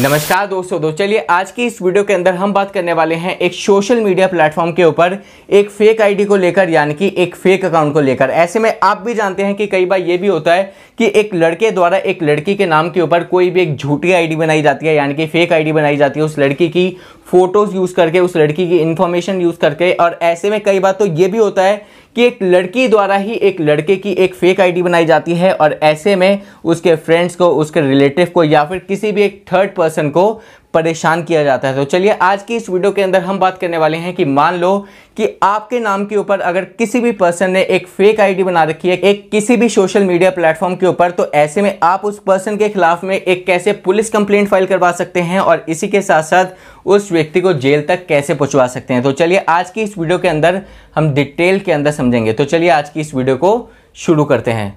नमस्कार दोस्तों तो चलिए आज की इस वीडियो के अंदर हम बात करने वाले हैं एक सोशल मीडिया प्लेटफॉर्म के ऊपर एक फेक आईडी को लेकर यानी कि एक फेक अकाउंट को लेकर ऐसे में आप भी जानते हैं कि कई बार ये भी होता है कि एक लड़के द्वारा एक लड़की के नाम के ऊपर कोई भी एक झूठी आईडी बनाई जाती है यानी कि फेक आईडी बनाई जाती है उस लड़की की फ़ोटोज़ यूज़ करके उस लड़की की इन्फॉर्मेशन यूज़ करके और ऐसे में कई बार तो ये भी होता है कि एक लड़की द्वारा ही एक लड़के की एक फेक आईडी बनाई जाती है और ऐसे में उसके फ्रेंड्स को उसके रिलेटिव को या फिर किसी भी एक थर्ड पर्सन को परेशान किया जाता है तो चलिए आज की इस वीडियो के अंदर हम बात करने वाले हैं कि मान लो कि आपके नाम के ऊपर अगर किसी भी पर्सन ने एक फेक आईडी बना रखी है एक किसी भी सोशल मीडिया प्लेटफॉर्म के ऊपर तो ऐसे में आप उस पर्सन के खिलाफ में एक कैसे पुलिस कंप्लेंट फाइल करवा सकते हैं और इसी के साथ साथ उस व्यक्ति को जेल तक कैसे पहुंचवा सकते हैं तो चलिए आज की इस वीडियो के अंदर हम डिटेल के अंदर समझेंगे तो चलिए आज की इस वीडियो को शुरू करते हैं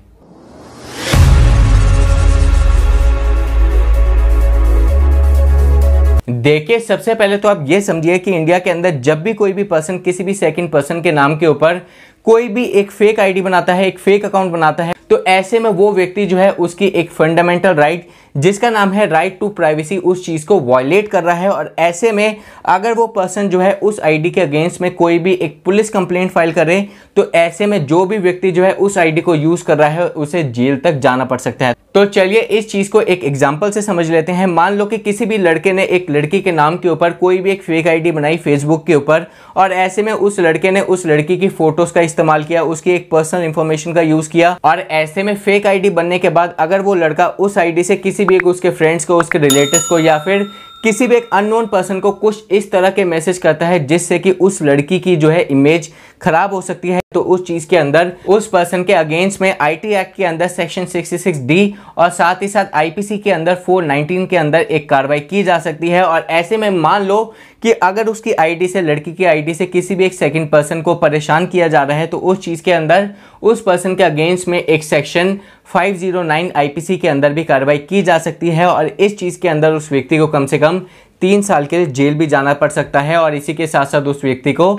देखिए सबसे पहले तो आप ये समझिए कि इंडिया के अंदर जब भी कोई भी पर्सन किसी भी सेकंड पर्सन के नाम के ऊपर कोई भी एक फेक आईडी बनाता है एक फेक अकाउंट बनाता है तो ऐसे में वो व्यक्ति जो है उसकी एक फंडामेंटल राइट जिसका नाम है राइट टू प्राइवेसी उस चीज़ को वॉयलेट कर रहा है और ऐसे में अगर वो पर्सन जो है उस आईडी के अगेंस्ट में कोई भी एक पुलिस कंप्लेंट फाइल करे तो ऐसे में जो भी व्यक्ति जो है उस आईडी को यूज़ कर रहा है उसे जेल तक जाना पड़ सकता है तो चलिए इस चीज़ को एक एग्जाम्पल से समझ लेते हैं मान लो कि किसी भी लड़के ने एक लड़की के नाम के ऊपर कोई भी एक फेक आई बनाई फेसबुक के ऊपर और ऐसे में उस लड़के ने उस लड़की की फ़ोटोज़ का इस्तेमाल किया उसकी एक पर्सनल इन्फॉर्मेशन का यूज़ किया और ऐसे में फेक आईडी बनने के बाद अगर वो लड़का उस आईडी से किसी भी एक उसके फ्रेंड्स को उसके रिलेटिव्स को या फिर किसी भी एक अननोन पर्सन को कुछ इस तरह के मैसेज करता है जिससे कि उस लड़की की जो है इमेज खराब हो सकती है तो उस चीज़ के अंदर उस पर्सन के अगेंस्ट में आईटी एक्ट के अंदर सेक्शन 66 डी और साथ ही साथ आईपीसी के अंदर 419 के अंदर एक कार्रवाई की जा सकती है और ऐसे में मान लो कि अगर उसकी आईडी से लड़की की आईडी से किसी भी एक सेकंड पर्सन को परेशान किया जा रहा है तो उस चीज़ के अंदर उस पर्सन के अगेंस्ट में एक सेक्शन 509 आईपीसी के अंदर भी कार्रवाई की जा सकती है और इस चीज़ के अंदर उस व्यक्ति को कम से कम अधिकतम तीन साल के लिए जेल भी जाना पड़ सकता है और इसी के साथ साथ उस व्यक्ति को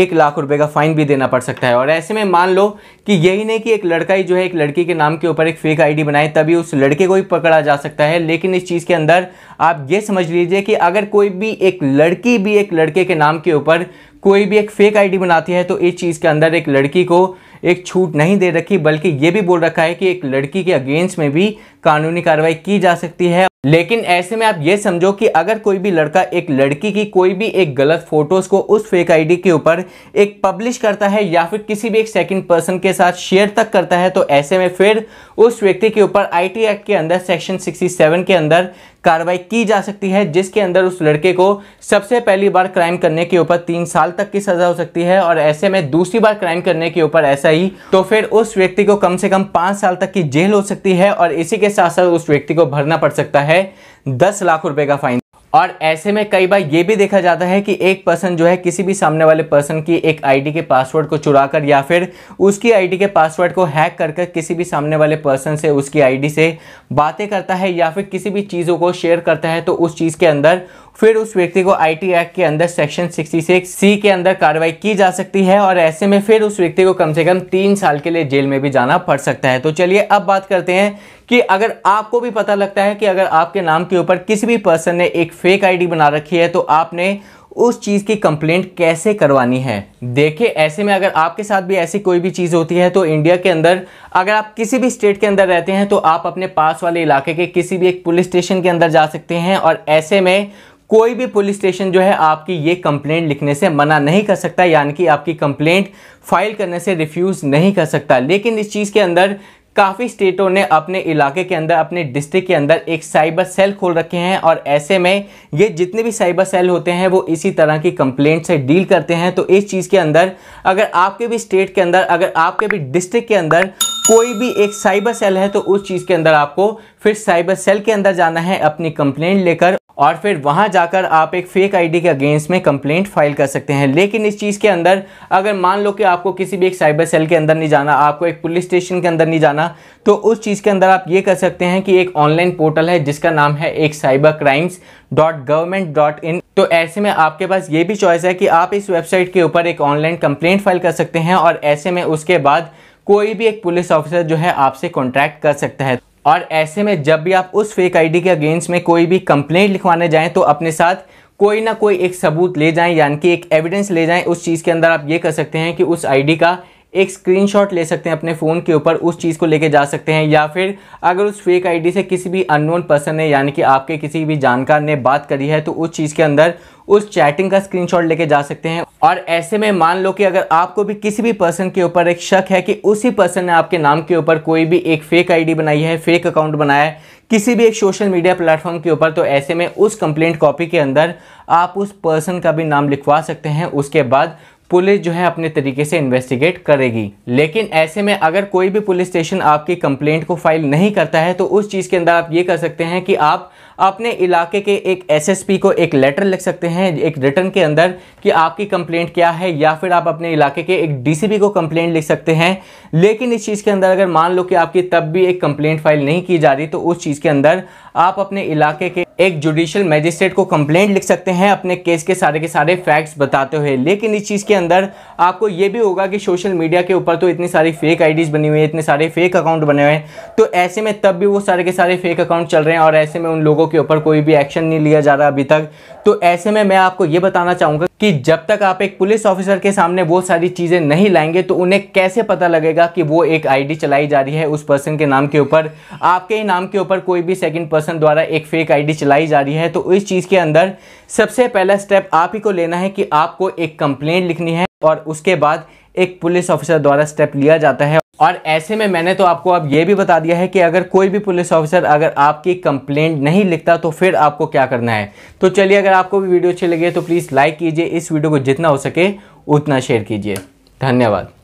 एक लाख रुपए का फाइन भी देना पड़ सकता है और ऐसे में मान लो कि यही नहीं कि एक लड़का ही जो है एक लड़की के नाम के ऊपर एक फेक आईडी बनाए तभी उस लड़के को ही पकड़ा जा सकता है लेकिन इस चीज़ के अंदर आप ये समझ लीजिए कि अगर कोई भी एक लड़की भी एक लड़के के नाम के ऊपर कोई भी एक फेक आईडी बनाती है तो इस चीज़ के अंदर एक लड़की को एक छूट नहीं दे रखी बल्कि ये भी बोल रखा है कि एक लड़की के अगेंस्ट में भी कानूनी कार्रवाई की जा सकती है लेकिन ऐसे में आप ये समझो कि अगर कोई भी लड़का एक लड़की की कोई भी एक गलत फोटोज को उस फेक आईडी के ऊपर एक पब्लिश करता है या फिर किसी भी एक सेकंड पर्सन के साथ शेयर तक करता है तो ऐसे में फिर उस व्यक्ति के ऊपर आईटी एक्ट के अंदर सेक्शन 67 के अंदर कार्रवाई की जा सकती है जिसके अंदर उस लड़के को सबसे पहली बार क्राइम करने के ऊपर तीन साल तक की सजा हो सकती है और ऐसे में दूसरी बार क्राइम करने के ऊपर ऐसा ही तो फिर उस व्यक्ति को कम से कम पांच साल तक की जेल हो सकती है और इसी के साथ साथ उस व्यक्ति को भरना पड़ सकता है दस लाख रुपए का फाइन और ऐसे में कई बार ये भी देखा जाता है कि एक पर्सन जो है किसी भी सामने वाले पर्सन की एक आईडी के पासवर्ड को चुरा कर या फिर उसकी आईडी के पासवर्ड को हैक कर कर किसी भी सामने वाले पर्सन से उसकी आईडी से बातें करता है या फिर किसी भी चीज़ों को शेयर करता है तो उस चीज़ के अंदर फिर उस व्यक्ति को आईटी एक्ट के अंदर सेक्शन 66 सी के अंदर कार्रवाई की जा सकती है और ऐसे में फिर उस व्यक्ति को कम से कम तीन साल के लिए जेल में भी जाना पड़ सकता है तो चलिए अब बात करते हैं कि अगर आपको भी पता लगता है कि अगर आपके नाम के ऊपर किसी भी पर्सन ने एक फेक आईडी बना रखी है तो आपने उस चीज़ की कंप्लेंट कैसे करवानी है देखिए ऐसे में अगर आपके साथ भी ऐसी कोई भी चीज़ होती है तो इंडिया के अंदर अगर आप किसी भी स्टेट के अंदर रहते हैं तो आप अपने पास वाले इलाके के किसी भी एक पुलिस स्टेशन के अंदर जा सकते हैं और ऐसे में कोई भी पुलिस स्टेशन जो है आपकी ये कंप्लेंट लिखने से मना नहीं कर सकता यानी कि आपकी कंप्लेंट फाइल करने से रिफ्यूज़ नहीं कर सकता लेकिन इस चीज़ के अंदर काफ़ी स्टेटों ने अपने इलाके के अंदर अपने डिस्ट्रिक्ट के अंदर एक साइबर सेल खोल रखे हैं और ऐसे में ये जितने भी साइबर सेल होते हैं वो इसी तरह की कंप्लेंट से डील करते हैं तो इस चीज़ के अंदर अगर आपके भी स्टेट के अंदर अगर आपके भी डिस्ट्रिक्ट के अंदर कोई भी एक साइबर सेल है तो उस चीज़ के अंदर आपको फिर साइबर सेल के अंदर जाना है अपनी कंप्लेंट लेकर और फिर वहां जाकर आप एक फेक आईडी के अगेंस्ट में कंप्लेंट फाइल कर सकते हैं लेकिन इस चीज़ के अंदर अगर मान लो कि आपको किसी भी एक साइबर सेल के अंदर नहीं जाना आपको एक पुलिस स्टेशन के अंदर नहीं जाना करना तो उस चीज़ के अंदर आप ये कर सकते हैं कि एक ऑनलाइन पोर्टल है जिसका नाम है एक cyber crimes dot government dot in तो ऐसे में आपके पास ये भी चॉइस है कि आप इस वेबसाइट के ऊपर एक ऑनलाइन कंप्लेंट फाइल कर सकते हैं और ऐसे में उसके बाद कोई भी एक पुलिस ऑफिसर जो है आपसे कॉन्ट्रैक्ट कर सकता है और ऐसे में जब भी आप उस फेक आईडी के अगेंस्ट में कोई भी कंप्लेंट लिखवाने जाएं तो अपने साथ कोई ना कोई एक सबूत ले जाएं यानी कि एक एविडेंस ले जाएं उस चीज़ के अंदर आप ये कर सकते हैं कि उस आईडी का एक स्क्रीनशॉट ले सकते हैं अपने फ़ोन के ऊपर उस चीज़ को लेके जा सकते हैं या फिर अगर उस फेक आईडी से किसी भी अननोन पर्सन ने यानी कि आपके किसी भी जानकार ने बात करी है तो उस चीज़ के अंदर उस चैटिंग का स्क्रीनशॉट लेके जा सकते हैं और ऐसे में मान लो कि अगर आपको भी किसी भी पर्सन के ऊपर एक शक है कि उसी पर्सन ने आपके नाम के ऊपर कोई भी एक फेक आईडी बनाई है फेक अकाउंट बनाया है किसी भी एक सोशल मीडिया प्लेटफॉर्म के ऊपर तो ऐसे में उस कंप्लेंट कॉपी के अंदर आप उस पर्सन का भी नाम लिखवा सकते हैं उसके बाद पुलिस जो है अपने तरीके से इन्वेस्टिगेट करेगी लेकिन ऐसे में अगर कोई भी पुलिस स्टेशन आपकी कंप्लेंट को फाइल नहीं करता है तो उस चीज़ के अंदर आप ये कर सकते हैं कि आप अपने इलाके के एक एसएसपी को एक लेटर लिख सकते हैं एक रिटर्न के अंदर कि आपकी कंप्लेंट क्या है या फिर आप अपने इलाके के एक डीसीपी को कंप्लेंट लिख सकते हैं लेकिन इस चीज़ के अंदर अगर मान लो कि आपकी तब भी एक कंप्लेंट फाइल नहीं की जा रही तो उस चीज़ के अंदर आप अपने इलाके के एक जुडिशियल मैजिस्ट्रेट को कंप्लेंट लिख सकते हैं अपने केस के सारे के सारे फैक्ट्स बताते हुए लेकिन इस चीज़ के अंदर आपको ये भी होगा कि सोशल मीडिया के ऊपर तो इतनी सारी फेक आईडीज़ बनी हुई है इतने सारे फेक अकाउंट बने हुए हैं तो ऐसे में तब भी वो सारे के सारे फेक अकाउंट चल रहे हैं और ऐसे में उन लोगों के ऊपर कोई भी एक्शन नहीं लिया जा रहा अभी तक तो ऐसे में मैं आपको ये बताना चाहूँगा कि जब तक आप एक पुलिस ऑफिसर के सामने वो सारी चीज़ें नहीं लाएंगे तो उन्हें कैसे पता लगेगा कि वो एक आईडी चलाई जा रही है उस पर्सन के नाम के ऊपर आपके ही नाम के ऊपर कोई भी सेकंड पर्सन द्वारा एक फेक आईडी चलाई जा रही है तो इस चीज़ के अंदर सबसे पहला स्टेप आप ही को लेना है कि आपको एक कंप्लेंट लिखनी है और उसके बाद एक पुलिस ऑफिसर द्वारा स्टेप लिया जाता है और ऐसे में मैंने तो आपको अब ये भी बता दिया है कि अगर कोई भी पुलिस ऑफिसर अगर आपकी कंप्लेंट नहीं लिखता तो फिर आपको क्या करना है तो चलिए अगर आपको भी वीडियो अच्छी है तो प्लीज़ लाइक कीजिए इस वीडियो को जितना हो सके उतना शेयर कीजिए धन्यवाद